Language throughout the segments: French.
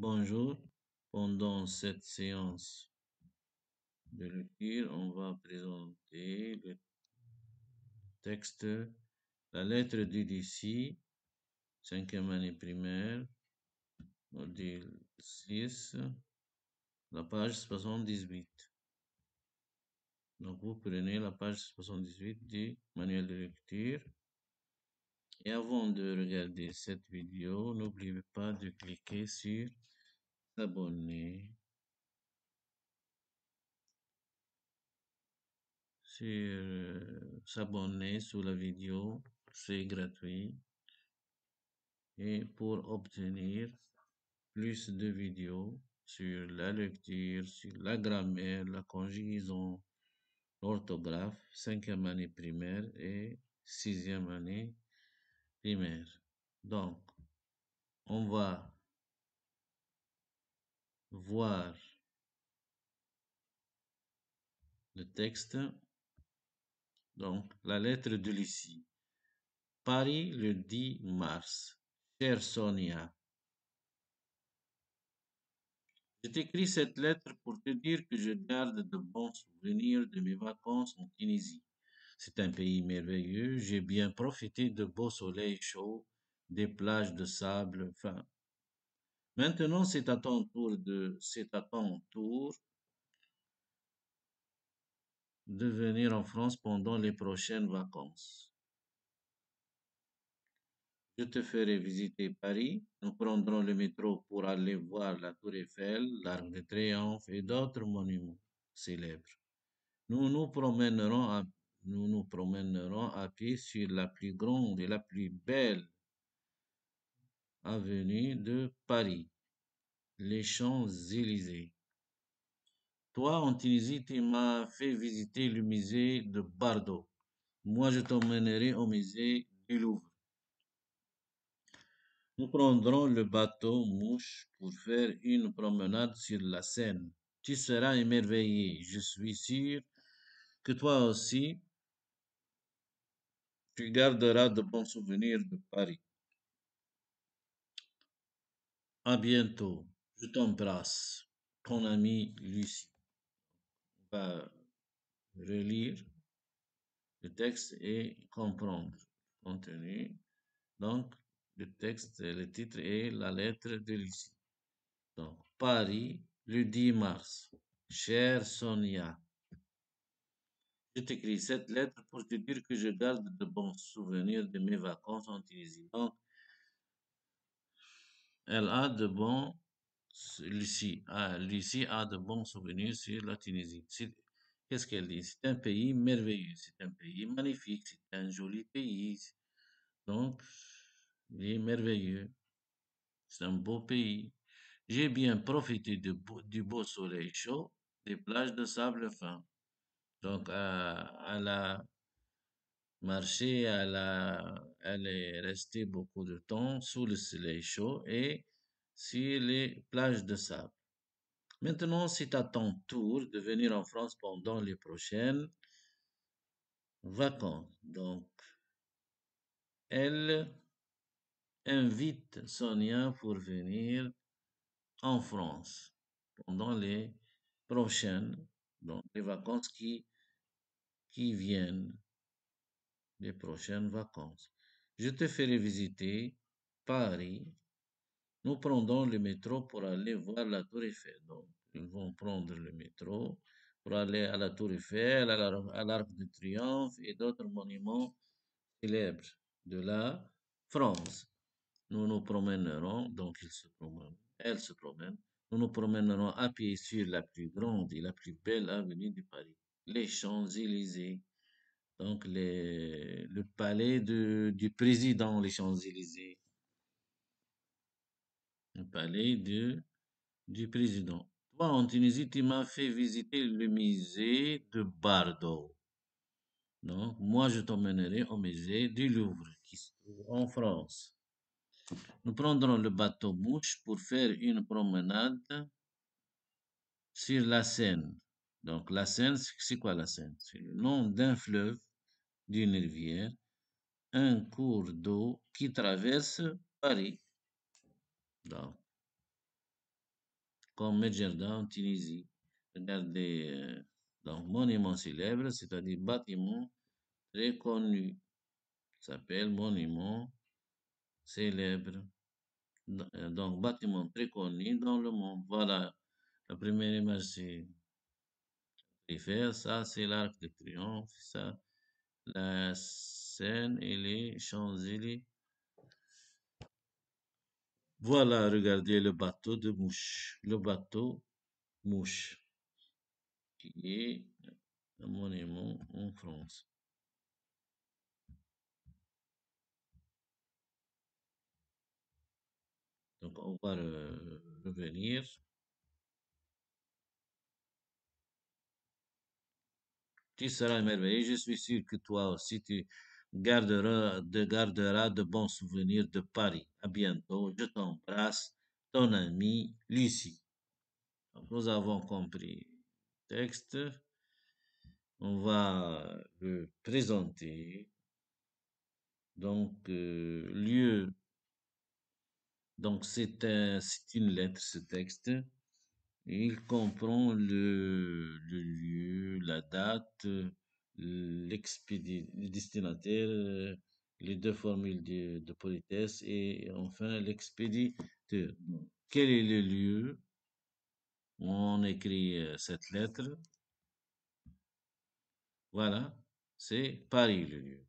Bonjour, pendant cette séance de lecture, on va présenter le texte, la lettre du DC, cinquième année primaire, module 6, la page 78. Donc vous prenez la page 78 du manuel de lecture. Et avant de regarder cette vidéo, n'oubliez pas de cliquer sur s'abonner sur euh, s'abonner sous la vidéo, c'est gratuit. Et pour obtenir plus de vidéos sur la lecture, sur la grammaire, la conjugaison, l'orthographe, cinquième année primaire et sixième année donc, on va voir le texte. Donc, la lettre de Lucie. Paris le 10 mars. Chère Sonia, je t'écris cette lettre pour te dire que je garde de bons souvenirs de mes vacances en Tunisie. C'est un pays merveilleux. J'ai bien profité de beaux soleils chauds, des plages de sable fin. Maintenant, c'est à ton tour de, c'est à tour de venir en France pendant les prochaines vacances. Je te ferai visiter Paris. Nous prendrons le métro pour aller voir la Tour Eiffel, l'Arc de Triomphe et d'autres monuments célèbres. Nous nous promènerons à nous nous promènerons à pied sur la plus grande et la plus belle avenue de Paris, les Champs-Élysées. Toi, en Tunisie, tu m'as fait visiter le musée de Bardo. Moi, je t'emmènerai au musée du Louvre. Nous prendrons le bateau mouche pour faire une promenade sur la Seine. Tu seras émerveillé, je suis sûr que toi aussi, tu garderas de bons souvenirs de Paris. À bientôt. Je t'embrasse. Ton ami Lucie. On va relire le texte et comprendre le contenu. Donc, le texte, le titre et la lettre de Lucie. Donc, Paris, le 10 mars. Cher Sonia, je écrit cette lettre pour te dire que je garde de bons souvenirs de mes vacances en Tunisie. Donc, elle a de bons, Lucie, ah, Lucie a de bons souvenirs sur la Tunisie. Qu'est-ce qu'elle dit C'est un pays merveilleux, c'est un pays magnifique, c'est un joli pays. Donc, il est merveilleux. C'est un beau pays. J'ai bien profité du beau soleil chaud, des plages de sable fin. Donc, elle a marché, elle, elle est restée beaucoup de temps sous le soleil chaud et sur les plages de sable. Maintenant, c'est à ton tour de venir en France pendant les prochaines vacances. Donc, elle invite Sonia pour venir en France pendant les prochaines, donc les vacances qui qui viennent les prochaines vacances. Je te ferai visiter Paris. Nous prendrons le métro pour aller voir la Tour Eiffel. Donc, ils vont prendre le métro pour aller à la Tour Eiffel, à l'Arc de Triomphe et d'autres monuments célèbres de la France. Nous nous promènerons, donc ils se promènent, elles se promènent, nous nous promènerons à pied sur la plus grande et la plus belle avenue de Paris les Champs-Élysées. Donc, le palais du président, les Champs-Élysées. Le palais du président. Toi, en Tunisie, tu m'as fait visiter le musée de Bardo. Non, moi, je t'emmènerai au musée du Louvre, qui se trouve en France. Nous prendrons le bateau mouche pour faire une promenade sur la Seine. Donc la Seine, c'est quoi la Seine C'est le nom d'un fleuve, d'une rivière, un cours d'eau qui traverse Paris. Donc, comme Medjerda en Tunisie. Regardez, euh, donc monument célèbre, c'est-à-dire bâtiment très connu. S'appelle monument célèbre. Euh, donc bâtiment très connu dans le monde. Voilà, la première image c'est faire. Ça, c'est l'Arc de Triomphe. Ça, la scène et les Champs-Élysées. Voilà, regardez le bateau de mouche. Le bateau mouche, qui est un monument en France. Donc, on va revenir Tu seras émerveillé. Je suis sûr que toi aussi, tu garderas de, bons souvenirs de Paris. À bientôt. Je t'embrasse. Ton ami Lucie. nous avons compris texte. On va le présenter. Donc, euh, lieu. Donc, c'est un, une lettre, ce texte. Il comprend le, lieu, la date, euh, le destinataire, euh, les deux formules de, politesse et enfin l'expéditeur. Quel est le lieu où On écrit euh, cette lettre. Voilà, c'est Paris le lieu.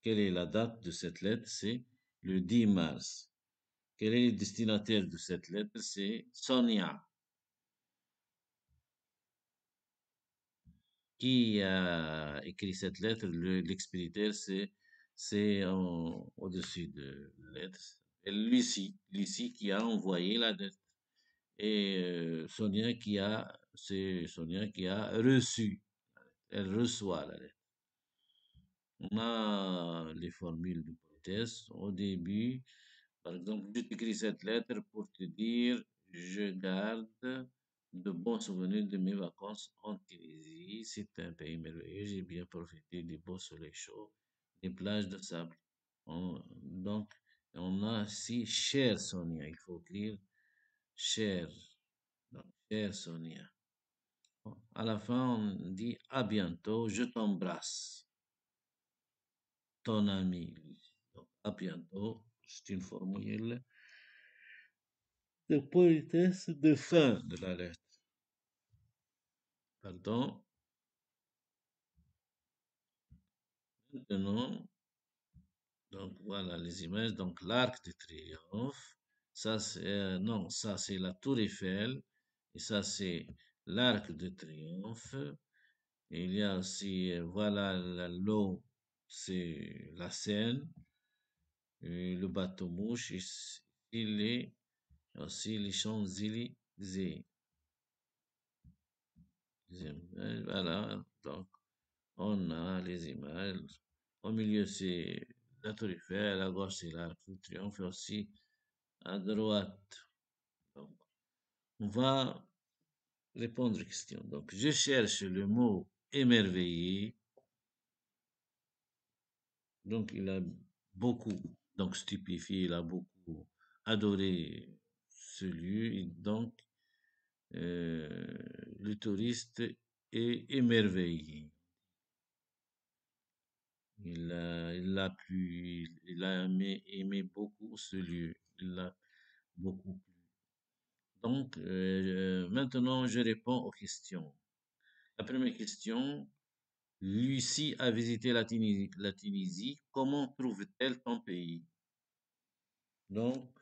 Quelle est la date de cette lettre C'est le 10 mars. Quel est le destinataire de cette lettre C'est Sonia. qui a euh, écrit cette lettre, l'expéditeur, c'est, c'est au-dessus de la lettre. Lucie, Lucie qui a envoyé la lettre. Et euh, Sonia qui a, c'est Sonia qui a reçu. Elle reçoit la lettre. On a les formules de politesse. Au début, par exemple, je t'écris cette lettre pour te dire, je garde de bons souvenirs de mes vacances en Tunisie. C'est un pays merveilleux. J'ai bien profité du beau soleil chaud, des plages de sable. donc, on a si cher Sonia. Il faut lire cher. Donc, cher Sonia. À la fin, on dit à bientôt. Je t'embrasse. Ton ami. Donc, à bientôt. C'est une formule de politesse de fin de la lettre. Pardon. Maintenant, donc voilà les images. Donc l'arc de triomphe, ça c'est euh, non, ça c'est la tour Eiffel et ça c'est l'arc de triomphe. il y a aussi euh, voilà l'eau, c'est la Seine, le bateau mouche, il est aussi les Champs-Élysées. Voilà, donc on a les images. Au milieu, c'est la tour à gauche, c'est l'arc de triomphe, et aussi à droite. on va répondre aux questions. Donc, je cherche le mot émerveillé. Donc, il a beaucoup, donc stupéfié, il a beaucoup adoré ce lieu. donc, euh, le touriste est émerveillé. Il a, il plu, il a aimé, beaucoup ce lieu. Il l'a beaucoup plu. Donc, euh, euh, maintenant, je réponds aux questions. La première question, Lucie a visité la Tunisie. comment trouve-t-elle ton pays Donc,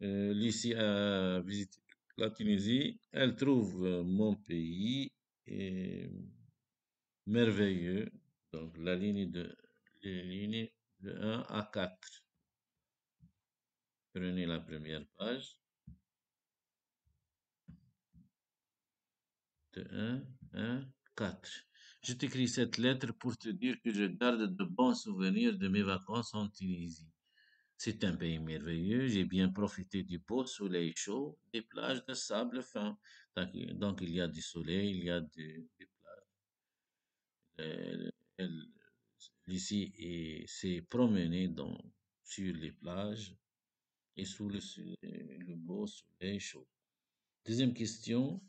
Lucie a visité la Tunisie, elle trouve euh, mon pays euh, merveilleux, donc la ligne de, les de 1 à 4. Prenez la première page. De 1, 1, 4. Je t'écris cette lettre pour te dire que je garde de bons souvenirs de mes vacances en Tunisie. C'est un pays merveilleux, j'ai bien profité du beau soleil chaud, des plages de sable fin. Donc, il y a du soleil, il y a des, plages. Euh, l'ici s'est promené dans, sur les plages et sous le, euh, le beau soleil chaud. Deuxième question,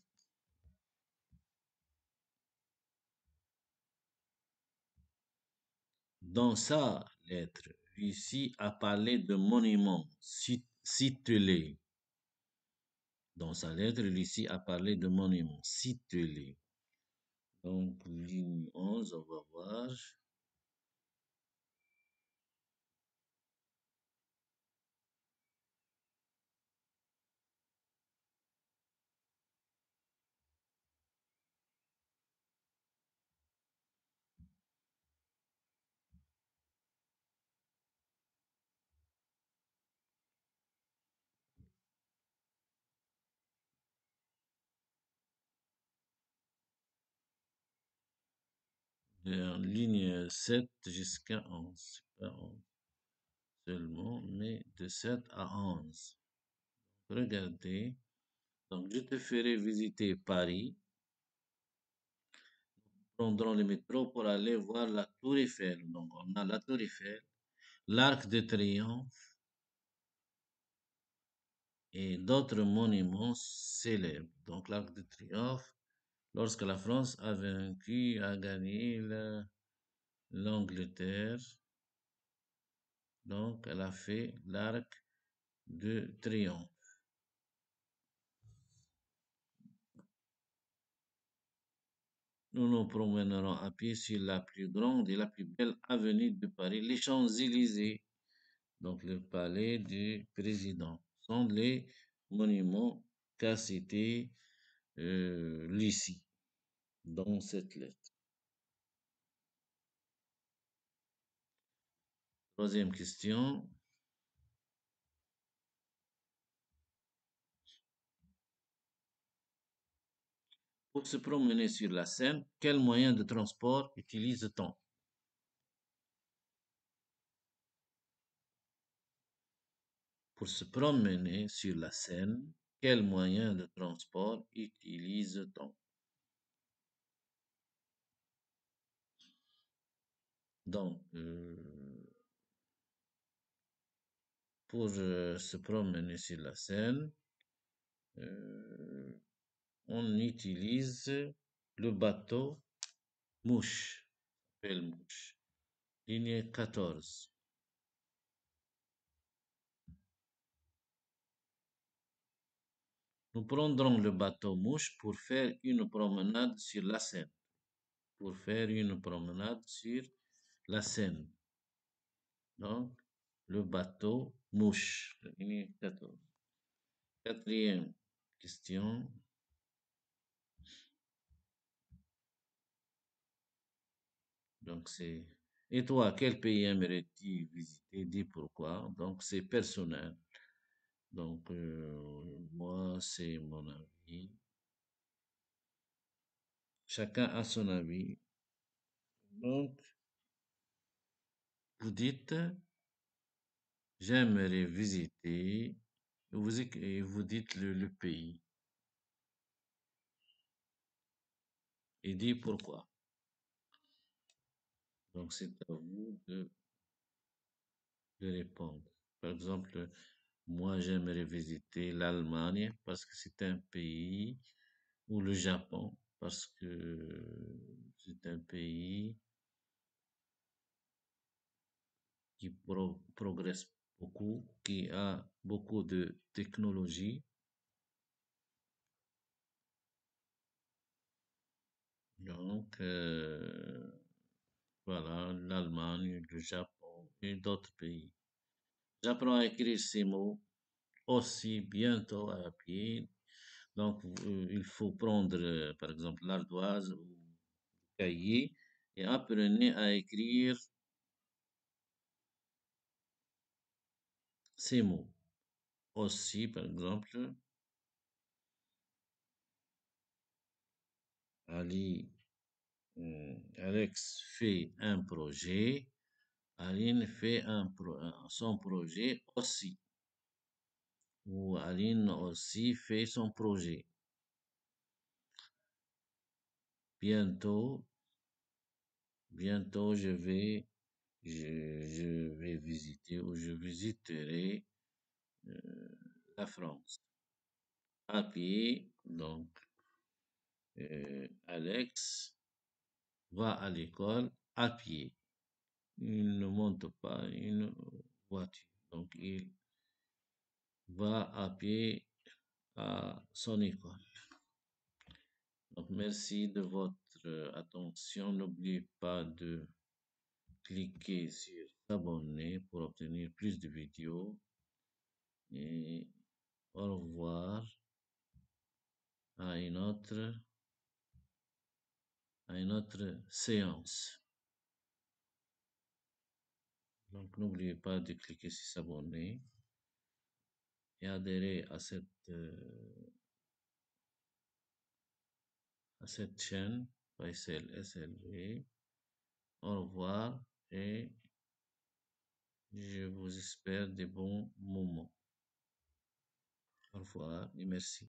dans sa lettre ici a parlé de monuments. Cite-les. Dans sa lettre, Lucie a parlé de monuments. Cite-les. Donc, ligne 11, on va voir. la ligne 7 jusqu'à 11. 11 seulement, mais de 7 à 11. Regardez. Donc, je te ferai visiter Paris. Nous prendrons le métro pour aller voir la Tour Eiffel. Donc, on a la Tour Eiffel, l'Arc de Triomphe et d'autres monuments célèbres. Donc, l'Arc de Triomphe, lorsque la France a vaincu, a gagné l'Angleterre. Donc, elle a fait l'arc de triomphe. Nous nous promènerons à pied sur la plus grande et la plus belle avenue de Paris, les Champs-Élysées, donc le palais du président. Ce sont les monuments qu'a euh, l'ici, dans cette lettre. Troisième question. Pour se promener sur la Seine, quel moyen de transport utilise-t-on Pour se promener sur la Seine, quels moyens de transport utilise-t-on Donc, euh, pour euh, se promener sur la Seine, euh, on utilise le bateau mouche, belle mouche, ligne 14. Nous prendrons le bateau mouche pour faire une promenade sur la Seine. Pour faire une promenade sur la Seine. Donc, le bateau mouche. Quatrième question. Donc, c'est. Et toi, quel pays aimerais-tu visiter Dis pourquoi. Donc, c'est personnel. Donc, euh, moi, c'est mon avis. Chacun a son avis. Donc, vous dites, j'aimerais visiter, vous, et vous dites le, pays. Et dit pourquoi. Donc, c'est à vous de, de répondre. Par exemple, moi, j'aimerais visiter l'Allemagne parce que c'est un pays, ou le Japon parce que c'est un pays qui progresse beaucoup, qui a beaucoup de technologies. Donc, euh, voilà, l'Allemagne, le Japon et d'autres pays. J'apprends à écrire ces mots aussi bientôt à pied. Donc, euh, il faut prendre, euh, par exemple, l'ardoise ou le cahier et apprenez à écrire ces mots. Aussi, par exemple, Ali, euh, Alex fait un projet Aline fait un, euh, son projet aussi. Ou Aline aussi fait son projet. Bientôt, bientôt je vais, je, vais visiter ou je visiterai euh, la France. À pied, donc, euh, Alex va à l'école à pied il ne monte pas une voiture. Donc, il va à pied à son école. merci de votre attention. N'oubliez pas de cliquer sur s'abonner pour obtenir plus de vidéos. Et au revoir à une autre, à une autre séance. Donc n'oubliez pas de cliquer sur s'abonner et adhérer à cette, euh, chaîne SLV. Au revoir et je vous espère de bons moments. Au revoir et merci.